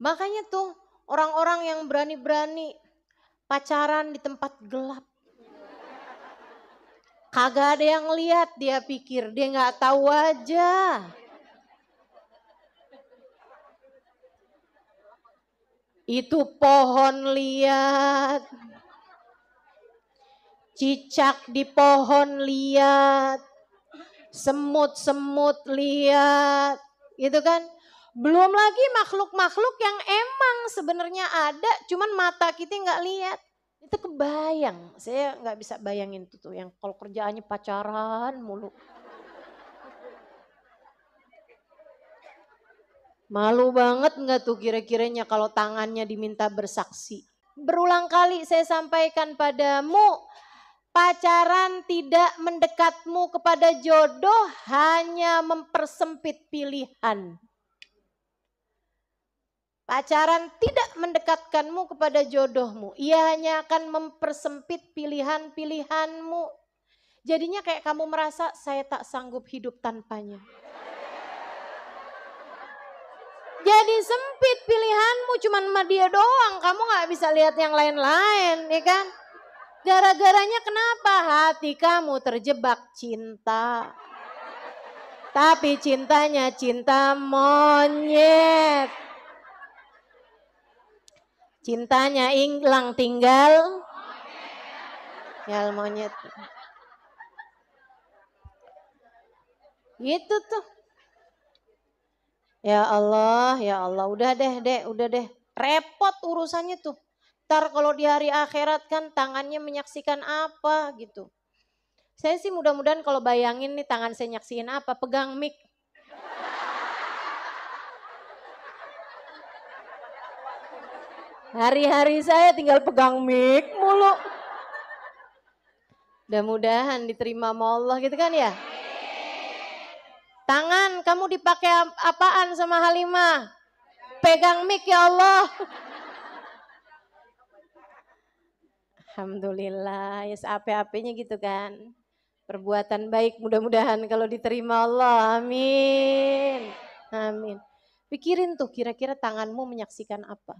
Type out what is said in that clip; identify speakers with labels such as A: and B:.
A: Makanya tuh orang-orang yang berani-berani pacaran di tempat gelap. Kagak ada yang lihat dia pikir, dia nggak tahu aja. Itu pohon lihat. Cicak di pohon lihat. Semut-semut lihat. Gitu kan? Belum lagi makhluk-makhluk yang emang sebenarnya ada, cuman mata kita nggak lihat. Itu kebayang, saya nggak bisa bayangin itu tuh yang kalau kerjaannya pacaran mulu. Malu banget nggak tuh kira-kiranya kalau tangannya diminta bersaksi. Berulang kali saya sampaikan padamu, pacaran tidak mendekatmu kepada jodoh hanya mempersempit pilihan. Pacaran tidak mendekatkanmu kepada jodohmu. Ia hanya akan mempersempit pilihan-pilihanmu. Jadinya kayak kamu merasa saya tak sanggup hidup tanpanya. Jadi sempit pilihanmu cuman sama dia doang. Kamu gak bisa lihat yang lain-lain, ya kan? Gara-garanya kenapa? Hati kamu terjebak cinta. Tapi cintanya cinta monyet. Cintanya hilang tinggal tinggal monyet. Gitu tuh. Ya Allah, ya Allah, udah deh, deh, udah deh. Repot urusannya tuh. Ntar kalau di hari akhirat kan tangannya menyaksikan apa gitu. Saya sih mudah-mudahan kalau bayangin nih tangan saya nyaksiin apa, pegang mic. Hari-hari saya tinggal pegang mic mulu. Mudah-mudahan diterima sama Allah gitu kan ya. Tangan kamu dipakai apaan sama Halimah? Pegang mic ya Allah. Alhamdulillah, ya yes, ape-apenya gitu kan. Perbuatan baik mudah-mudahan kalau diterima Allah. Amin. Amin. Pikirin tuh kira-kira tanganmu menyaksikan apa?